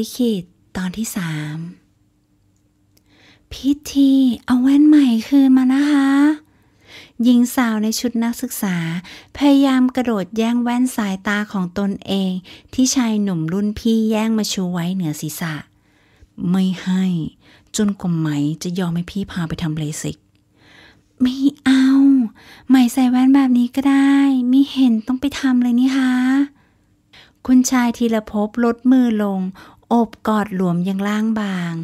ลิขิตตอนที่สามพิธีเอาแว่นใหม่คืนมานะคะหญิงสาวในชุดนักศึกษาพยายามกระโดดแย่งแว่นสายตาของตนเองที่ชายหนุ่มรุ่นพี่แย่งมาชูไว้เหนือศีรษะ ไม่ให้ จนกว่าไหมจะยอมให้พี่พาไปทำเลสิก ไม่เอาใหม่ใส่แว่นแบบนี้ก็ได้ ไม่เห็นต้องไปทำเลยนี่คะคุณชายธีรภพลดมือลงอบกอดหลวมยังล่างบาง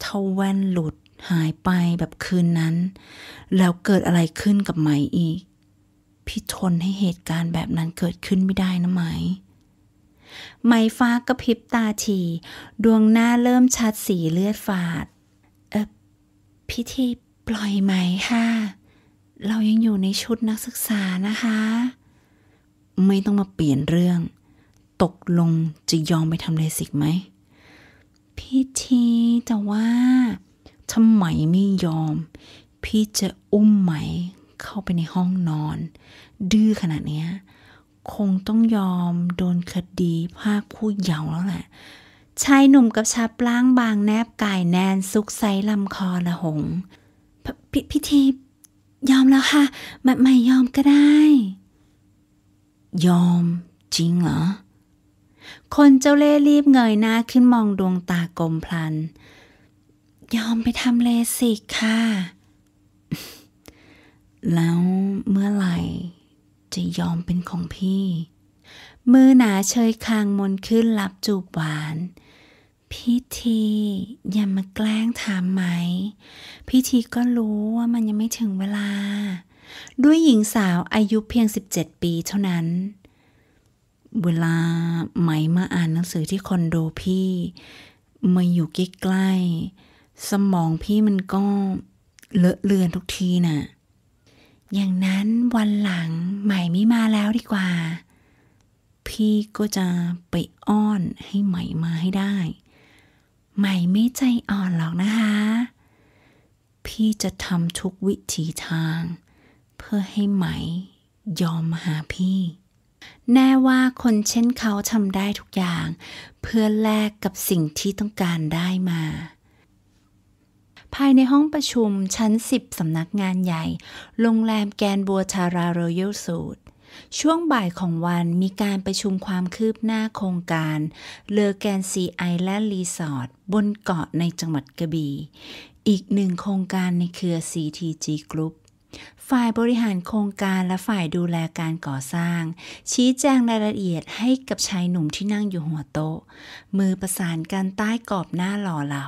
เทาวันหลุดหายไปแบบคืนนั้น แล้วเกิดอะไรขึ้นกับไหมอีก พี่ทนให้เหตุการณ์แบบนั้นเกิดขึ้นไม่ได้นะไหม ไหมฟ้ากระพริบตาทีดวงหน้าเริ่มชัดสีเลือดฝาดเออพ่ทีปล่อยไหมค่ะ เรายังอยู่ในชุดนักศึกษานะคะ ไม่ต้องมาเปลี่ยนเรื่องตกลง จะยอมไปทำเลสิกไหม พี่ที แต่ว่า ทำไมไม่ยอม พี่จะอุ้มไหม เข้าไปในห้องนอน ดื้อขนาดเนี้ย คงต้องยอมโดนคดี ภาคผู้เยาว์แล้วแหละชายหนุ่มกับชาปล้างบางแนบกายแนนซุกไซลำคอละหงพ่พี่ที ยอมแล้วค่ะไม่ไม่ยอมก็ได้ ยอมจริงเหรอคนเจ้าเล่รีบเงยหน้าขึ้นมองดวงตากลมพลัน ยอมไปทำเลสิกค่ะ แล้วเมื่อไหร่จะยอมเป็นของพี่ มือหนาเชยคางมนขึ้นรับจูบหวานพิธีอย่ามาแกล้งถามไหมพิธีก็รู้ว่ามันยังไม่ถึงเวลา ด้วยหญิงสาวอายุเพียง 17 ปีเท่านั้นเวลาไหมมาอ่านหนังสือที่คอนโดพี่มาอยู่ใกล้ๆสมองพี่มันก็เลอะเลือนทุกทีนะ่ะ อย่างนั้นวันหลังใหม่ไม่มาแล้วดีกว่า พี่ก็จะไปอ้อนให้ใหม่มาให้ได้ ใหม่ไม่ใจอ่อนหรอกนะคะ พี่จะทำทุกวิถีทาง เพื่อให้ไหมยอมมาหาพี่แน่ว่าคนเช่นเขาทำได้ทุกอย่าง เพื่อแลกกับสิ่งที่ต้องการได้มา ภายในห้องประชุมชั้น 10สำนักงานใหญ่ โรงแรมแกนบัวทาราโรยัลสูตร ช่วงบ่ายของวันมีการประชุมความคืบหน้าโครงการ เลอแกนซีไอแลนด์รีสอร์ทบนเกาะในจังหวัดกระบี่อีกหนึ่งโครงการในเครือ CTG Group ฝ่ายบริหารโครงการและฝ่ายดูแลการก่อสร้าง ชี้แจงรายละเอียดให้กับชายหนุ่มที่นั่งอยู่หัวโต๊ะ มือประสานกันใต้กรอบหน้าหล่อเหลา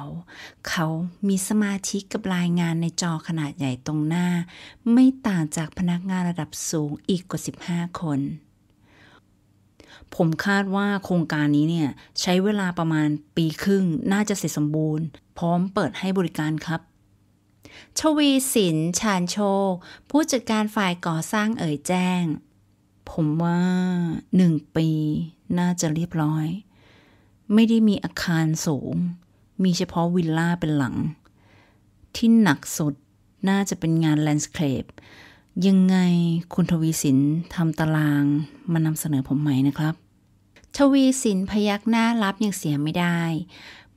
เขามีสมาธิกับรายงานในจอขนาดใหญ่ตรงหน้า ไม่ต่างจากพนักงานระดับสูงอีกกว่า 15 คน ผมคาดว่าโครงการนี้เนี่ยใช้เวลาประมาณปีครึ่งน่าจะเสร็จสมบูรณ์พร้อมเปิดให้บริการครับชวีศิล์ชานโชผู้จัดการฝ่ายก่อสร้างเอ่ยแจ้ง ผมว่าหนึ่งปีน่าจะเรียบร้อย ไม่ได้มีอาคารสูง มีเฉพาะวิลล่าเป็นหลัง ที่หนักสุดน่าจะเป็นงานแลนด์สเคป ยังไงคุณทวีสินทำตารางมานำเสนอผมใหม่นะครับทวีสินพยักหน้ารับอย่างเสียไม่ได้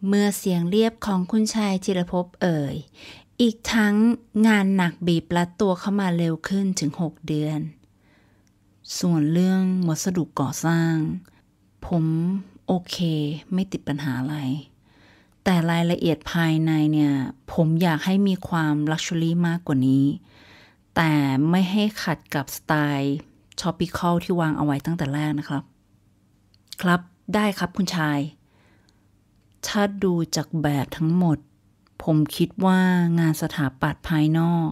เมื่อเสียงเรียบของคุณชายจิรภพเอ่ยอีกทั้งงานหนักบีบรัดตัวเข้ามาเร็วขึ้นถึง 6 เดือน ส่วนเรื่องวัสดุก่อสร้าง ผมโอเค ไม่ติดปัญหาอะไร แต่รายละเอียดภายในเนี่ย ผมอยากให้มีความลักชัวรี่มากกว่านี้ แต่ไม่ให้ขัดกับสไตล์ช็อปปิคอลที่วางเอาไว้ตั้งแต่แรกนะครับ ครับได้ครับคุณชายถ้าดูจากแบบทั้งหมดผมคิดว่างานสถาปัตย์ภายนอก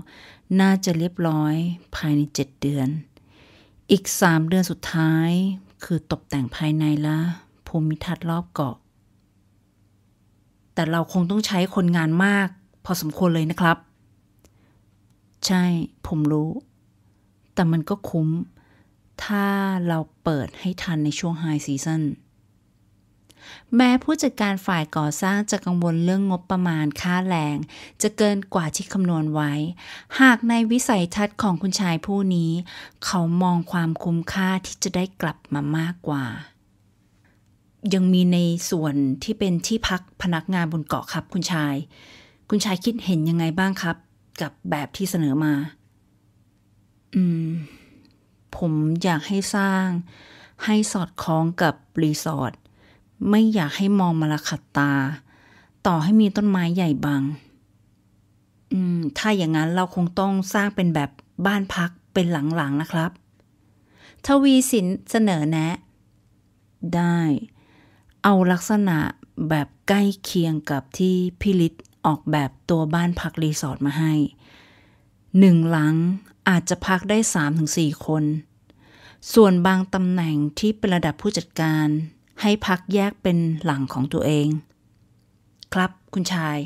น่าจะเรียบร้อยภายในเจ็ดเดือน อีกสามเดือนสุดท้าย คือตกแต่งภายในละ ภูมิทัศน์รอบเกาะ แต่เราคงต้องใช้คนงานมาก พอสมควรเลยนะครับ ใช่ผมรู้ แต่มันก็คุ้ม ถ้าเราเปิดให้ทันในช่วงไฮซีซั่นแม้ผู้จัดการฝ่ายก่อสร้างจะกังวลเรื่องงบประมาณค่าแรง จะเกินกว่าที่คำนวณไว้ หากในวิสัยทัศน์ของคุณชายผู้นี้ เขามองความคุ้มค่าที่จะได้กลับมามากกว่า ยังมีในส่วนที่เป็นที่พักพนักงานบนเกาะครับคุณชาย คุณชายคิดเห็นยังไงบ้างครับ กับแบบที่เสนอมา อืม ผมอยากให้สร้าง ให้สอดคล้องกับรีสอร์ทไม่อยากให้มองมาลคขัดตา ต่อให้มีต้นไม้ใหญ่บาัง อืม ถ้าอย่างนั้นเราคงต้องสร้างเป็นแบบบ้านพักเป็นหลังๆนะครับ ทวีสินเสนอแนะ ได้ เอาลักษณะแบบใกล้เคียงกับที่พี่ลิ์ออกแบบตัวบ้านพักรีสอร์ทมาให้ หนึ่งหลังอาจจะพักได้ 3-4 คน ส่วนบางตำแหน่งที่เป็นระดับผู้จัดการให้พักแยกเป็นหลังของตัวเอง ครับ คุณชาย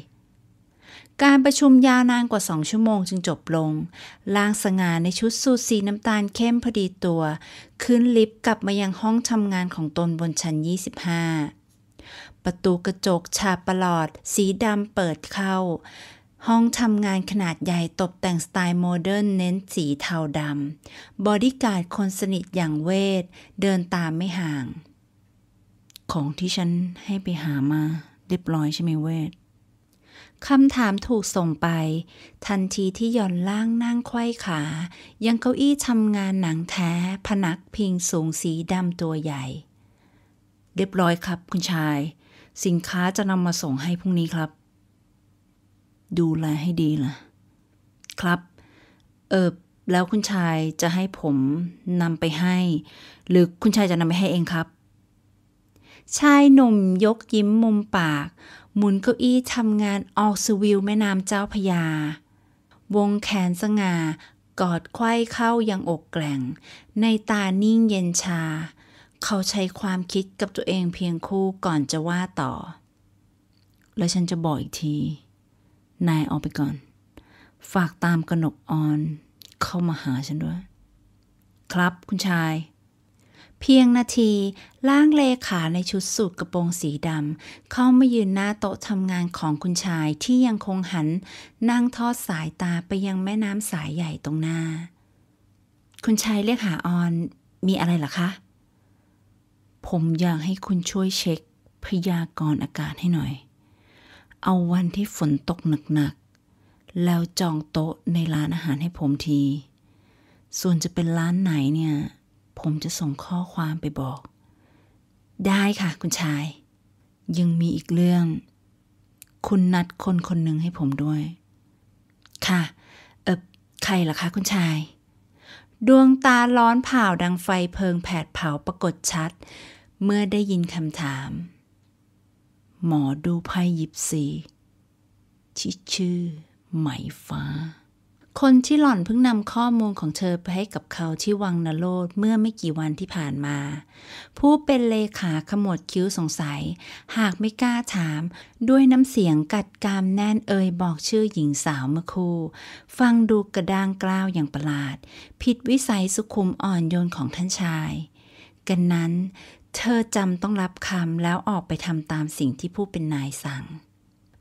การประชุมยาวนานกว่าสองชั่วโมงจึงจบลงลางสง่าในชุดสูทสีน้ำตาลเข้มพอดีตัว ขึ้นลิฟต์กลับมายังห้องทำงานของตนบนชั้น25 ประตูกระจกชาประหลอด สีดำเปิดเข้า ห้องทำงานขนาดใหญ่ตกแต่งสไตล์โมเดิร์น เน้นสีเทาดำบอดี้การ์ดคนสนิทอย่างเวทเดินตามไม่ห่างของที่ฉันให้ไปหามา เรียบร้อยใช่ไหมเวทคำถามถูกส่งไป ทันทีที่หย่อนล่างนั่งไขว้ขา ยังเก้าอี้ทำงานหนังแท้ พนักพิงสูงสีดำตัวใหญ่ เรียบร้อยครับคุณชาย สินค้าจะนำมาส่งให้พรุ่งนี้ครับ ดูแลให้ดีล่ะ ครับเออแล้วคุณชายจะให้ผมนำไปให้ หรือคุณชายจะนำไปให้เองครับชายหนุ่ม ยกยิ้มมุมปาก หมุนเก้าอี้ทำงานออกสวิวแม่น้ำเจ้าพยา วงแขนสง่ากอดไข้เข้ายังอกแกล่ง ในตานิ่งเย็นชา เขาใช้ความคิดกับตัวเองเพียงคู่ก่อนจะว่าต่อ แล้วฉันจะบอกอีกที นายออกไปก่อน ฝากตามกนกออน เข้ามาหาฉันด้วย ครับคุณชายเพียงนาทีล่างเลขาในชุดสูทกระโปรงสีดำเข้ามายืนหน้าโต๊ะทำงานของคุณชายที่ยังคงหันนั่งทอดสายตาไปยังแม่น้ำสายใหญ่ตรงหน้า คุณชายเรียกหาออนมีอะไรหรอคะ ผมอยากให้คุณช่วยเช็คพยากรณ์อากาศให้หน่อย เอาวันที่ฝนตกหนักๆ แล้วจองโต๊ะในร้านอาหารให้ผมที ส่วนจะเป็นร้านไหนเนี่ยผมจะส่งข้อความไปบอก ได้ค่ะคุณชาย ยังมีอีกเรื่อง คุณนัดคนคนหนึ่งให้ผมด้วย ค่ะเออใครล่ะคะ คุณชาย ดวงตาร้อนเผาดังไฟเพลิงแผดเผาปรากฏชัด เมื่อได้ยินคำถาม หมอดูไพ่ยิบสีที่ชื่อไหมฟ้าคนที่หล่อนเพิ่งนำข้อมูลของเธอไปให้กับเขาที่วังนโรดเมื่อไม่กี่วันที่ผ่านมา ผู้เป็นเลขาขมวดคิ้วสงสัย หากไม่กล้าถาม ด้วยน้ำเสียงกัดกามแน่นเอ่ยบอกชื่อหญิงสาวเมื่อคู่ ฟังดูกระด้างกล้าวอย่างประหลาด ผิดวิสัยสุขุมอ่อนโยนของท่านชาย กันนั้นเธอจำต้องรับคำแล้วออกไปทำตามสิ่งที่ผู้เป็นนายสั่ง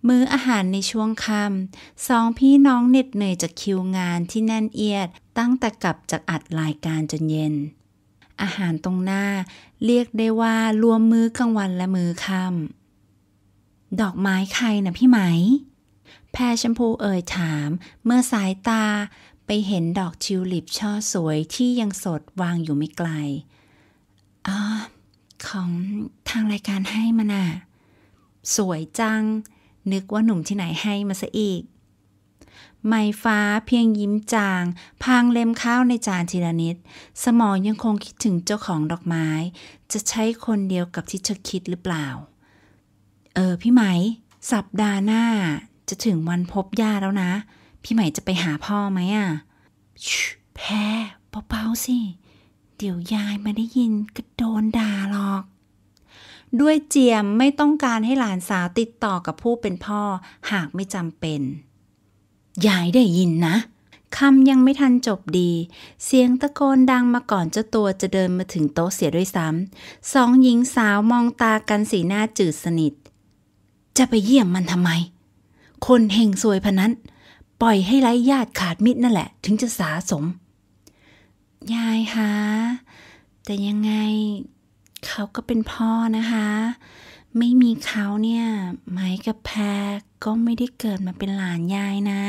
มื้ออาหารในช่วงค่ำสองพี่น้องเหน็ดเหนื่อยจากคิวงานที่แน่นเอียดตั้งแต่กลับจากอัดรายการจนเย็น อาหารตรงหน้าเรียกได้ว่า รวมมื้อกลางวันและมื้อค่ำดอกไม้ใครนะพี่ไหม แพชมพูเอ่ยถาม เมื่อสายตาไปเห็นดอกทิวลิปช่อสวยที่ยังสดวางอยู่ไม่ไกลอ๋อของทางรายการให้มาน่ะ สวยจังนึกว่าหนุ่มที่ไหนให้มาซะอีก ไม้ฟ้าเพียงยิ้มจาง พางเล็มข้าวในจานทีละนิด สมองยังคงคิดถึงเจ้าของดอกไม้ จะใช้คนเดียวกับที่เธอคิดหรือเปล่า เออพี่ไหม สัปดาห์หน้าจะถึงวันพบย่าแล้วนะ พี่ไหมจะไปหาพ่อไหมอ่ะ แพ้เบาๆสิ เดี๋ยวยายมาได้ยินก็โดนด่าหรอกด้วยเจียมไม่ต้องการให้หลานสาวติดต่อกับผู้เป็นพ่อหากไม่จำเป็น ยายได้ยินนะคำยังไม่ทันจบดี เสียงตะโกนดังมาก่อนเจ้าตัวจะเดินมาถึงโต๊ะเสียด้วยซ้ำสองหญิงสาวมองตากันสีหน้าจืดสนิท จะไปเยี่ยมมันทำไม คนเฮงซวยพนั้นปล่อยให้ไร้ญาติขาดมิตรนั่นแหละ ถึงจะสาสม ยายคะแต่ยังไงเขาก็เป็นพ่อนะคะ ไม่มีเขาเนี่ยไม้กับแพรก็ไม่ได้เกิดมาเป็นหลานยายนะ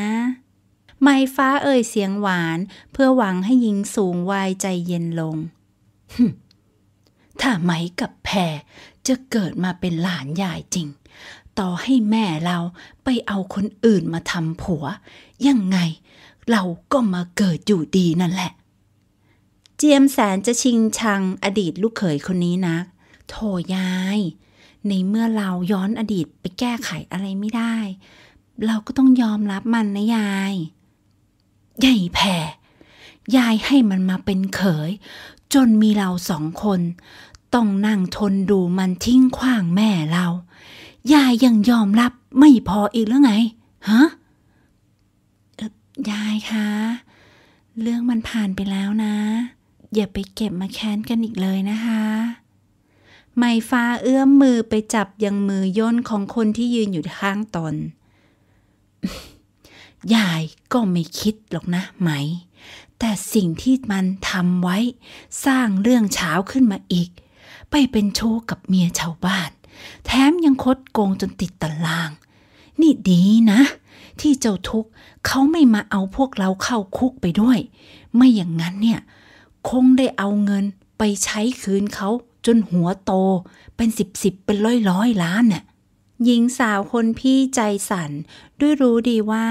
ไม้ฟ้าเอ่ยเสียงหวาน เพื่อหวังให้หญิงสูงวัยใจเย็นลงถ้าไม้กับแพรจะเกิดมาเป็นหลานยายจริง ต่อให้แม่เราไปเอาคนอื่นมาทำผัวยังไงเราก็มาเกิดอยู่ดีนั่นแหละเจียมแสนจะชิงชังอดีตลูกเขยคนนี้นะโถยาย ในเมื่อเราย้อนอดีตไปแก้ไขอะไรไม่ได้ เราก็ต้องยอมรับมันนะยาย ใหญ่แผ่ยายให้มันมาเป็นเขย จนมีเราสองคนต้องนั่งทนดูมันทิ้งขว้างแม่เรา ยายยังยอมรับไม่พออีกแล้วไง ฮะยายคะ เรื่องมันผ่านไปแล้วนะอย่าไปเก็บมาแค้นกันอีกเลยนะคะ ไมฟ้าเอื้อมมือไปจับยังมือย่นของคนที่ยืนอยู่ข้างตน ยายก็ไม่คิดหรอกนะไหม แต่สิ่งที่มันทำไว้สร้างเรื่องเช้าขึ้นมาอีก ไปเป็นโชว์กับเมียชาวบ้าน แถมยังคดโกงจนติดตาราง นี่ดีนะ ที่เจ้าทุกเขาไม่มาเอาพวกเราเข้าคุกไปด้วย ไม่อย่างนั้นเนี่ยคงได้เอาเงินไปใช้คืนเขาจนหัวโตเป็นสิบสิบเป็นร้อยร้อยล้านน่ะ หญิงสาวคนพี่ใจสัน่น ด้วยรู้ดีว่า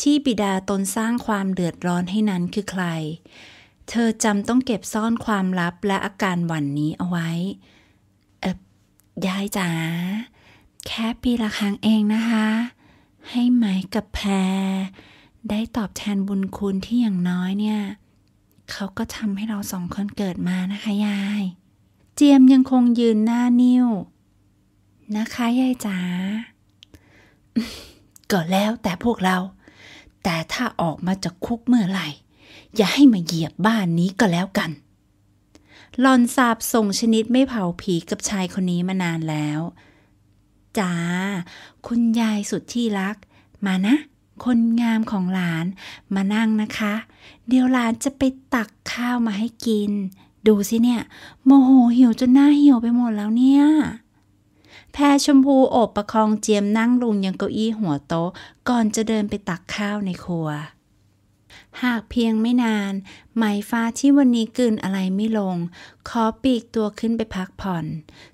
ที่บิดาตนสร้างความเดือดร้อนให้นั้นคือใคร เธอจำต้องเก็บซ่อนความลับและอาการหวั่นนี้เอาไว้ เออยายจ๋าแค่ปีละครั้งเองนะคะ ให้ไหมกับแพรได้ตอบแทนบุญคุณที่อย่างน้อยเนี่ยเขาก็ทำให้เราสองคนเกิดมานะคะยายเจียมยังคงยืนหน้านิ้ว นะคะยายจ๋าก็แล้วแต่พวกเรา แต่ถ้าออกมาจากคุกเมื่อไหร่ อย่าให้มาเหยียบบ้านนี้ก็แล้วกัน หลอนสาบส่งชนิดไม่เผาผีกับชายคนนี้มานานแล้วจ๋าคุณยายสุดที่รัก มานะคนงามของหลานมานั่งนะคะ เดี๋ยวหลานจะไปตักข้าวมาให้กิน ดูสิเนี่ย โมโหหิวจนหน้าเหี่ยวไปหมดแล้วเนี่ย แพรชมพูโอบประคองเจียมนั่งลงยังเก้าอี้หัวโตก่อนจะเดินไปตักข้าวในครัวหากเพียงไม่นานไหมฟ้าที่วันนี้กืนอะไรไม่ลง ขอปีกตัวขึ้นไปพักผ่อน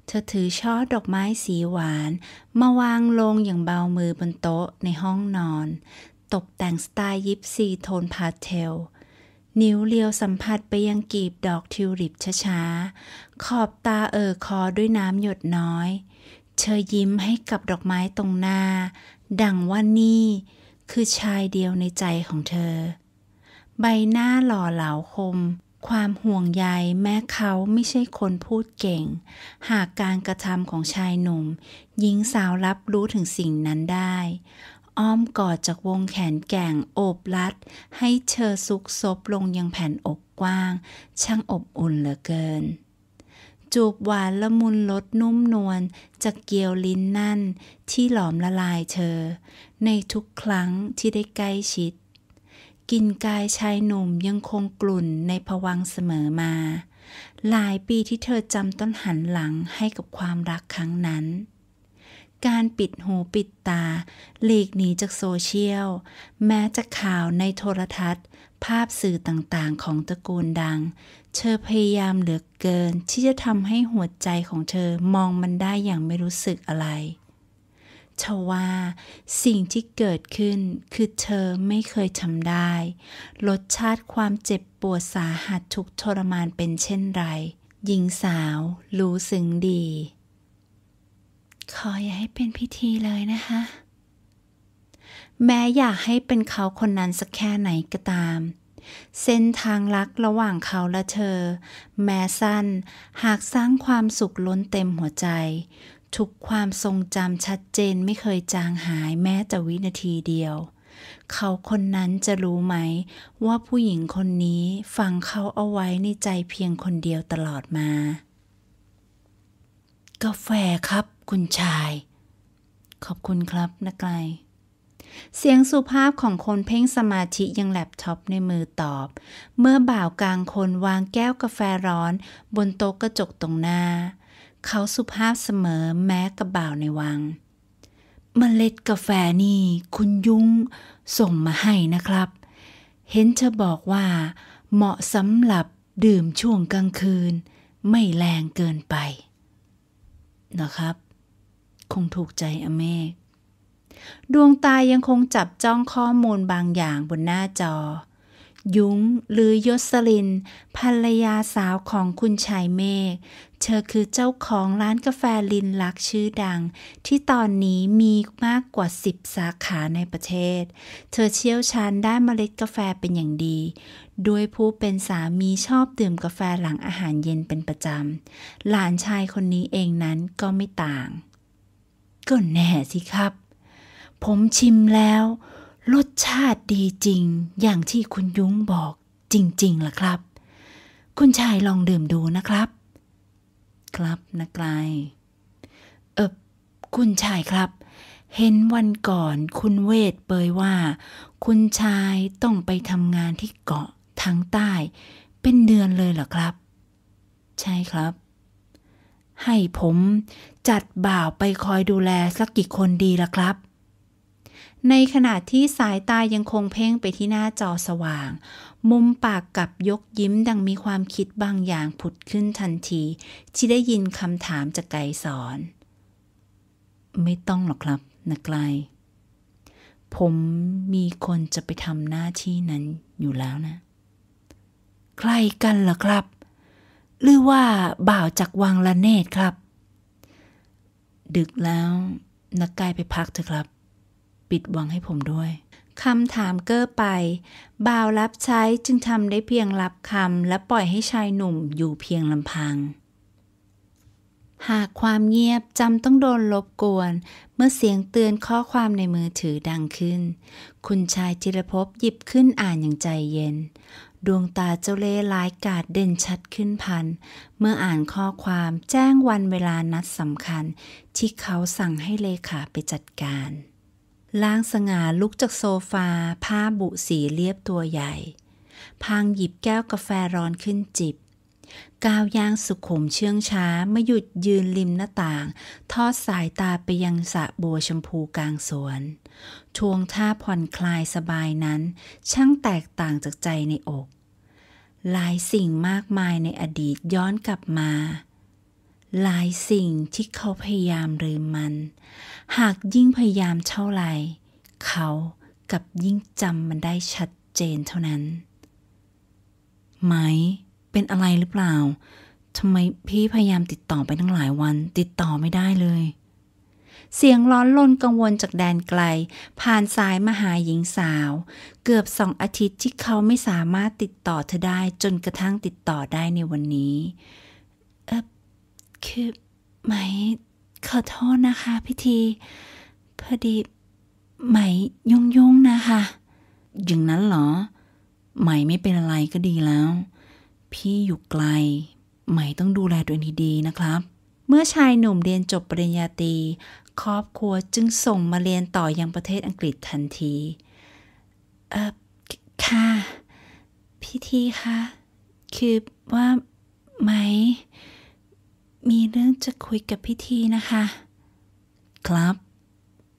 เธอถือช่อดอกไม้สีหวานมาวางลงอย่างเบามือบนโต๊ะในห้องนอน ตกแต่งสไตล์ยิปซีโทนพาสเทล นิ้วเลียวสัมผัสไปยังกีบดอกทิวลิปช้าๆ ขอบตาเอ่อคอด้วยน้ำหยดน้อย เธอยิ้มให้กับดอกไม้ตรงหน้า ดังว่านี่ คือชายเดียวในใจของเธอใบหน้าหล่อเหลาคม ความห่วงใยแม้เขาไม่ใช่คนพูดเก่ง หากการกระทำของชายหนุ่มหญิงสาวรับรู้ถึงสิ่งนั้นได้ อ้อมกอดจากวงแขนแก่งโอบรัดให้เธอซุกซบลงยังแผ่นอกกว้างช่างอบอุ่นเหลือเกิน จูบหวานละมุนลดนุ่มนวลจากเกลียวลิ้นนั่นที่หลอมละลายเธอในทุกครั้งที่ได้ใกล้ชิดกลิ่นกายชายหนุ่มยังคงกลุ่นในผวังเสมอมาหลายปีที่เธอจำต้นหันหลังให้กับความรักครั้งนั้น การปิดหูปิดตาหลีกหนีจากโซเชียลแม้จะข่าวในโทรทัศน์ ภาพสื่อต่างๆของตระกูลดัง เธอพยายามเหลือเกินที่จะทำให้หัวใจของเธอมองมันได้อย่างไม่รู้สึกอะไรชวาสิ่งที่เกิดขึ้นคือเธอไม่เคยทำได้รสชาติความเจ็บปวดสาหัสทุกทรมานเป็นเช่นไรหญิงสาวรู้ซึ้งดี ขออย่าให้เป็นพิธีเลยนะคะ แม้อยากให้เป็นเขาคนนั้นสักแค่ไหนก็ตาม เส้นทางรักระหว่างเขาและเธอ แม้สั้นหากสร้างความสุขล้นเต็มหัวใจทุกความทรงจำชัดเจนไม่เคยจางหายแม้แต่วินาทีเดียว เขาคนนั้นจะรู้ไหมว่าผู้หญิงคนนี้ ฟังเขาเอาไว้ในใจเพียงคนเดียวตลอดมา กาแฟครับคุณชาย ขอบคุณครับนักไกล เสียงสุภาพของคนเพ่งสมาธิยังแล็ปท็อปในมือตอบ เมื่อบ่าวกลางคนวางแก้วกาแฟร้อน บนโต๊ะกระจกตรงหน้าเขาสุภาพเสมอแม้กระบ่าวในวังมเมล็ดกาแฟนี่ คุณยุ้งส่งมาให้นะครับ เห็นเธอบอกว่าเหมาะสำหรับดื่มช่วงกลางคืน ไม่แรงเกินไป นะครับ คงถูกใจอเมก ดวงตายังคงจับจ้องข้อมูลบางอย่างบนหน้าจอ ยุ้งหรือยศลินภรรยาสาวของคุณชายเมฆเธอคือเจ้าของร้านกาแฟลินลักชื่อดัง ที่ตอนนี้มีมากกว่า 10 สาขาในประเทศ เธอเชี่ยวชาญด้านเมล็ดกาแฟเป็นอย่างดี ด้วยผู้เป็นสามีชอบดื่มกาแฟหลังอาหารเย็นเป็นประจำ หลานชายคนนี้เองนั้นก็ไม่ต่าง ก็แน่สิครับ ผมชิมแล้วรสชาติดีจริง อย่างที่คุณยุ้งบอกจริงๆล่ะครับ คุณชายลองดื่มดูนะครับครับนะกลายเออคุณชายครับ เห็นวันก่อนคุณเวทเปยว่า คุณชายต้องไปทำงานที่เกาะทางใต้เป็นเดือนเลยเหรอครับ ใช่ครับ ให้ผมจัดบ่าวไปคอยดูแลสักกี่คนดีล่ะครับในขณะที่สายตายังคงเพ่งไปที่หน้าจอสว่าง มุมปากกับยกยิ้มดังมีความคิดบางอย่างผุดขึ้นทันที ที่ได้ยินคำถามจากไกสอน ไม่ต้องหรอกครับนักไกลผมมีคนจะไปทำหน้าที่นั้นอยู่แล้วนะ ใครกันเหรอครับ หรือว่าบ่าวจากวังละเนตรครับ ดึกแล้วนักกายไปพักเถอะครับิดหวังให้ผมด้วยคำถามเก้อไป บ่าวรับใช้จึงทำได้เพียงรับคำและปล่อยให้ชายหนุ่มอยู่เพียงลำพัง หากความเงียบจำต้องโดนลบกวน เมื่อเสียงเตือนข้อความในมือถือดังขึ้น คุณชายจิรภพหยิบขึ้นอ่านอย่างใจเย็น ดวงตาเจ้าเล่ห์ลายกาดเด่นชัดขึ้นพัน เมื่ออ่านข้อความแจ้งวันเวลานัดสำคัญที่เขาสั่งให้เลขาไปจัดการล้างสง่าลุกจากโซฟา ผ้าบุสีเลียบตัวใหญ่พางหยิบแก้วกาแฟร้อนขึ้นจิบ ก้าวย่างสุขุมเชื่องช้าไม่หยุดยืนริมหน้าต่าง ทอดสายตาไปยังสระบัวชมพูกลางสวนทวงท่าผ่อนคลายสบายนั้น ช่างแตกต่างจากใจในอกหลายสิ่งมากมายในอดีตย้อนกลับมาหลายสิ่งที่เขาพยายามลืมมัน หากยิ่งพยายามเท่าไหร่ เขากับยิ่งจำมันได้ชัดเจนเท่านั้น ไหมเป็นอะไรหรือเปล่าทำไมพี่พยายามติดต่อไปตั้งหลายวันติดต่อไม่ได้เลย เสียงร้อนลนกังวลจากแดนไกล ผ่านสายมาหาหญิงสาว เกือบสองอาทิตย์ที่เขาไม่สามารถติดต่อเธอได้จนกระทั่งติดต่อได้ในวันนี้เออคือไหมขอโทษนะคะพิธีพอดีไหมยุ่งยุ่งนะคะ อย่างนั้นเหรอไหมไม่เป็นอะไรก็ดีแล้ว พี่อยู่ไกลไหมต้องดูแลตัวเองดีๆนะครับ เมื่อชายหนุ่มเรียนจบปริญญาตรีครอบครัวจึงส่งมาเรียนต่ออยังประเทศอังกฤษทันที เออค่ะ พี่ทีคะคือว่าไหมมีเรื่องจะคุยกับพิธีนะคะ ครับ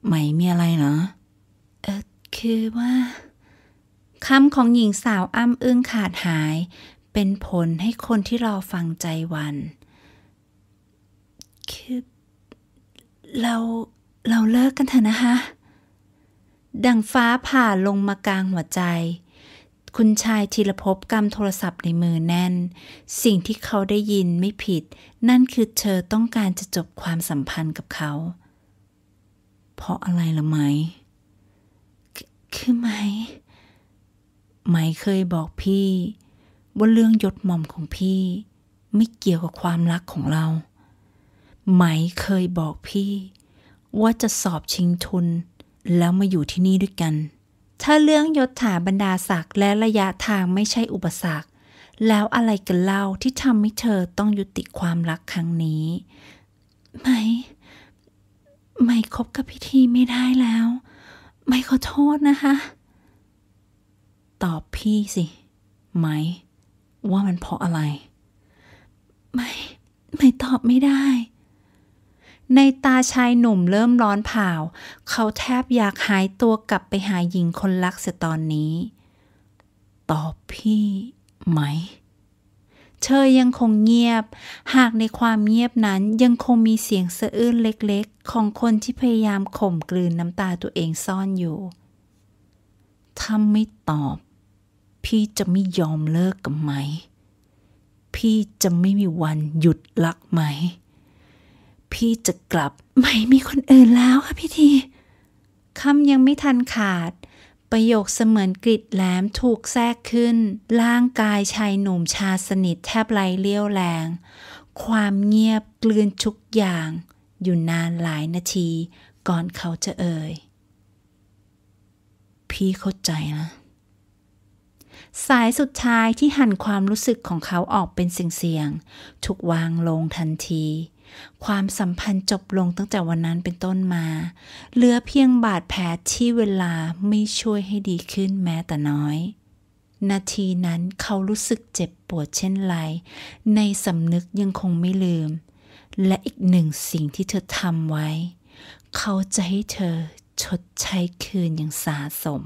ไม่มีอะไรเหรอเออคือว่าคำของหญิงสาวอ้าอึ้งขาดหาย เป็นผลให้คนที่รอฟังใจวัน คือเรา เราเลิกกันเถอะนะคะ ดังฟ้าผ่าลงมากลางหัวใจคุณชายธีรภพกำโทรศัพท์ในมือแน่น สิ่งที่เขาได้ยินไม่ผิด นั่นคือเธอต้องการจะจบความสัมพันธ์กับเขา เพราะอะไรละไหม คือไหมไหมเคยบอกพี่ว่าเรื่องยศหม่อมของพี่ ไม่เกี่ยวกับความรักของเรา ไหมเคยบอกพี่ ว่าจะสอบชิงทุน แล้วมาอยู่ที่นี่ด้วยกันถ้าเรื่องยศถาบรรดาศักดิ์และระยะทางไม่ใช่อุปสรรค แล้วอะไรกันเล่าที่ทำให้เธอต้องยุติความรักครั้งนี้ไม่ไม่คบกับพิธีไม่ได้แล้ว ไม่ขอโทษนะคะ ตอบพี่สิ ไหม ว่ามันเพราะอะไรไม่ไม่ตอบไม่ได้ในตาชายหนุ่มเริ่มร้อนเผาเขาแทบอยากหายตัวกลับไปหาหญิงคนรักเสียตอนนี้ ตอบพี่ ไหม เธอยังคงเงียบ หากในความเงียบนั้นยังคงมีเสียงสะอื้นเล็กๆ ของคนที่พยายามข่มกลืนน้ำตาตัวเองซ่อนอยู่ถ้าไม่ตอบ พี่จะไม่ยอมเลิกกับไหม พี่จะไม่มีวันหยุดรักไหมพี่จะกลับไม่มีคนอื่นแล้วค่ะพี่ทีคำยังไม่ทันขาด ประโยคเสมือนกริดแหลมถูกแทรกขึ้น ร่างกายชายหนุ่มชาสนิทแทบไรเลี้ยวแรง ความเงียบกลืนทุกอย่าง อยู่นานหลายนาที ก่อนเขาจะเอ่ยพี่เข้าใจนะ สายสุดท้ายที่หั่นความรู้สึกของเขาออกเป็นเสียงๆถูกวางลงทันทีความสัมพันธ์จบลงตั้งแต่วันนั้นเป็นต้นมา เหลือเพียงบาดแผลที่เวลาไม่ช่วยให้ดีขึ้นแม้แต่น้อย นาทีนั้นเขารู้สึกเจ็บปวดเช่นไร ในสำนึกยังคงไม่ลืม และอีกหนึ่งสิ่งที่เธอทำไว้ เขาจะให้เธอชดใช้คืนอย่างสาสม